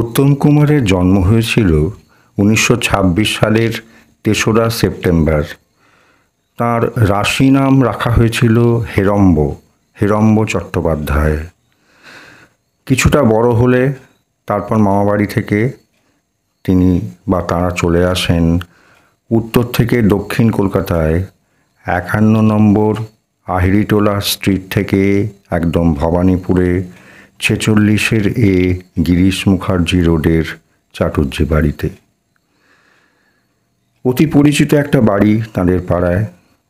উত্তম কুমারের জন্ম হয়েছিল উনিশশো সালের তেসরা সেপ্টেম্বর তার রাশি নাম রাখা হয়েছিল হেরম্ব হেরম্ব চট্টোপাধ্যায় কিছুটা বড় হলে তারপর মামাবাড়ি থেকে তিনি বা তারা চলে আসেন উত্তর থেকে দক্ষিণ কলকাতায় একান্ন নম্বর আহিরিটোলা স্ট্রিট থেকে একদম ভবানীপুরে ছেচল্লিশের এ গিরিশ মুখার্জি রোডের চাটুর্যে বাড়িতে অতি পরিচিত একটা বাড়ি তাঁদের পাড়ায়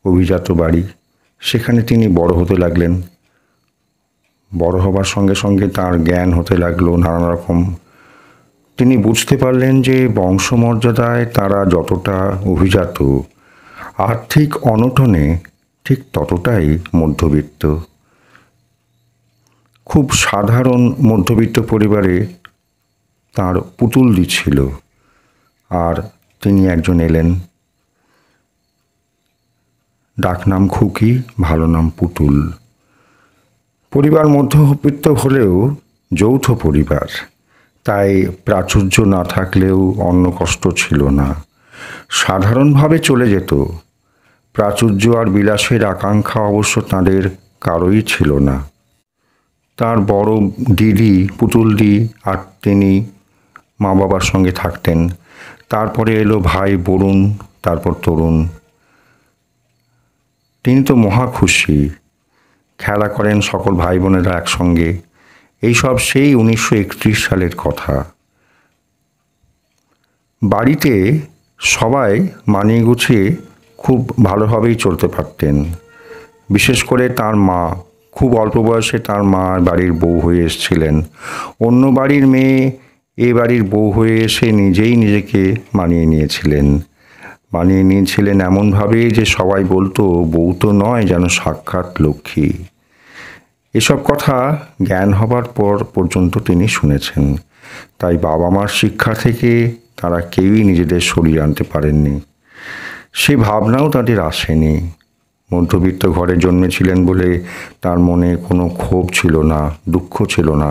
অভিজাত বাড়ি সেখানে তিনি বড় হতে লাগলেন বড় হবার সঙ্গে সঙ্গে তার জ্ঞান হতে লাগলো নানান রকম তিনি বুঝতে পারলেন যে বংশমর্যাদায় তারা যতটা অভিজাত আর্থিক অনটনে ঠিক ততটাই মধ্যবিত্ত খুব সাধারণ মধ্যবিত্ত পরিবারে তার পুতুলদি ছিল আর তিনি একজন এলেন ডাকনাম খুকি ভালো নাম পুতুল পরিবার মধ্যবিত্ত হলেও যৌথ পরিবার তাই প্রাচুর্য না থাকলেও অন্য কষ্ট ছিল না সাধারণভাবে চলে যেত প্রাচুর্য আর বিলাসের আকাঙ্ক্ষা অবশ্য তাঁদের কারোই ছিল না তার বড় দিদি পুতুলদি আর তিনি মা বাবার সঙ্গে থাকতেন তারপরে এলো ভাই বরুণ তারপর তরুণ তিনি তো মহা খুশি খেলা করেন সকল ভাই বোনেরা একসঙ্গে এইসব সেই উনিশশো সালের কথা বাড়িতে সবাই মানিয়ে গুছিয়ে খুব ভালোভাবেই চলতে পারতেন বিশেষ করে তার মা খুব অল্প বয়সে তার মা বাড়ির বউ হয়ে এসেছিলেন অন্য বাড়ির মেয়ে এ বাড়ির বউ হয়ে এসে নিজেই নিজেকে মানিয়ে নিয়েছিলেন মানিয়ে নিয়েছিলেন এমনভাবে যে সবাই বলতো বউ তো নয় যেন সাক্ষাৎ লক্ষ্মী এসব কথা জ্ঞান হবার পর পর্যন্ত তিনি শুনেছেন তাই বাবা মার শিক্ষা থেকে তারা কেউই নিজেদের সরিয়ে আনতে পারেননি সে ভাবনাও তাদের আসেনি মধ্যবিত্ত ঘরে জন্মেছিলেন বলে তার মনে কোনো ক্ষোভ ছিল না দুঃখ ছিল না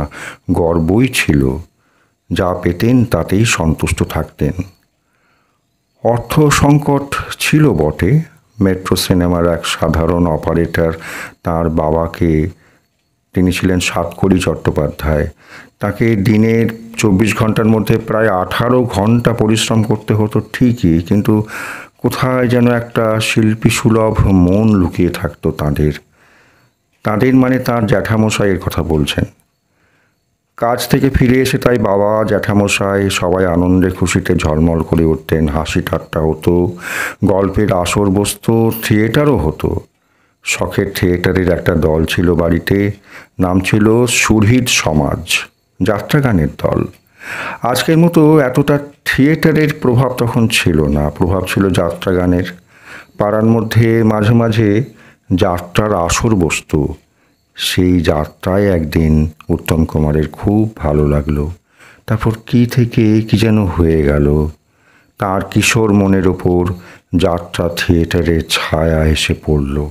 গর্বই ছিল যা পেতেন তাতেই সন্তুষ্ট থাকতেন অর্থ সংকট ছিল বটে মেট্রো সিনেমার এক সাধারণ অপারেটর তার বাবাকে তিনি ছিলেন সাতকড়ি চট্টোপাধ্যায় তাকে দিনের চব্বিশ ঘন্টার মধ্যে প্রায় আঠারো ঘন্টা পরিশ্রম করতে হতো ঠিকই কিন্তু কোথায় যেন একটা শিল্পী সুলভ মন লুকিয়ে থাকতো তাঁদের তাঁদের মানে তার জ্যাঠামশাইয়ের কথা বলছেন কাজ থেকে ফিরে এসে তাই বাবা জ্যাঠামশাই সবাই আনন্দে খুশিতে ঝলমল করে উঠতেন হাসি ঠাট্টা হতো গল্পের আসর বস্ত থিয়েটারও হতো শখের থিয়েটারের একটা দল ছিল বাড়িতে নাম ছিল সুরহিত সমাজ যাত্রা গানের দল আজকের মতো এতটা থিয়েটারের প্রভাব তখন ছিল না প্রভাব ছিল যাত্রা গানের পাড়ার মধ্যে মাঝে মাঝে যাত্রার আসর বস্তু সেই যাত্রায় একদিন উত্তম কুমারের খুব ভালো লাগলো তারপর কি থেকে কি যেন হয়ে গেল তার কিশোর মনের ওপর যাত্রা থিয়েটারের ছায়া এসে পড়লো